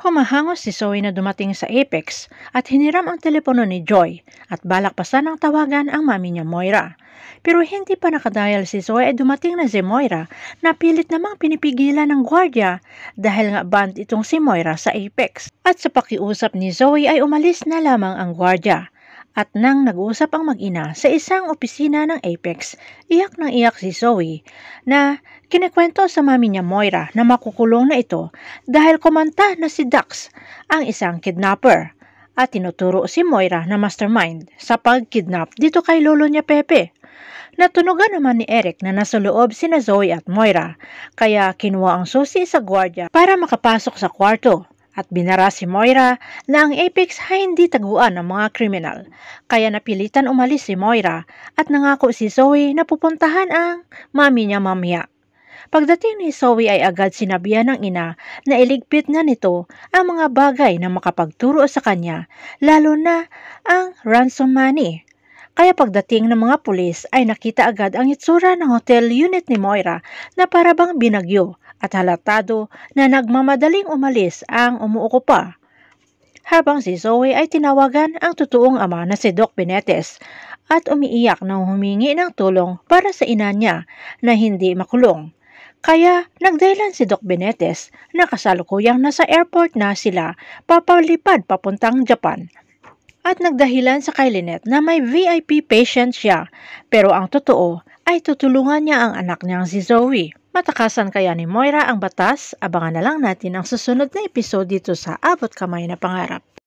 Humahangos si Zoe na dumating sa Apex at hiniram ang telepono ni Joy at balak pa sanang tawagan ang mami niya Moira. Pero hindi pa nakadial si Zoe ay dumating na si Moira na pilit namang pinipigilan ng gwardya dahil nga band itong si Moira sa Apex. At sa pakiusap ni Zoe ay umalis na lamang ang gwardya. At nang nag-uusap ang mag-ina sa isang opisina ng Apex, iyak ng iyak si Zoe na kinikwento sa mami niya Moira na makukulong na ito dahil kumanta na si Dax, ang isang kidnapper. At tinuturo si Moira na mastermind sa pag-kidnap dito kay lolo niya Pepe. Natunugan naman ni Eric na nasa loob sina Zoe at Moira, kaya kinuha ang susi sa gwardya para makapasok sa kwarto at binara si Moira na ang Apex ay hindi taguan ng mga kriminal. Kaya napilitan umalis si Moira at nangako si Zoe na pupuntahan ang mami niya mamaya. Pagdating ni Zoe ay agad sinabihan ng ina na iligpit na nito ang mga bagay na makapagturo sa kanya, lalo na ang ransom money kaya pagdating ng mga pulis ay nakita agad ang itsura ng hotel unit ni Moira na parabang binagyo at halatado na nagmamadaling umalis ang umuukupa. Habang si Zoe ay tinawagan ang totoong ama na si Doc Benetes at umiiyak nang humingi ng tulong para sa ina niya na hindi makulong. Kaya nagdailan si Doc Benetes na kasalukuyang nasa airport na sila papalipad papuntang Japan at nagdahilan sa kay Lynette na may VIP patient siya. Pero ang totoo ay tutulungan niya ang anak niyang si Zoe. Matakasan kaya ni Moira ang batas? Abangan na lang natin ang susunod na episode dito sa Abot Kamay na Pangarap.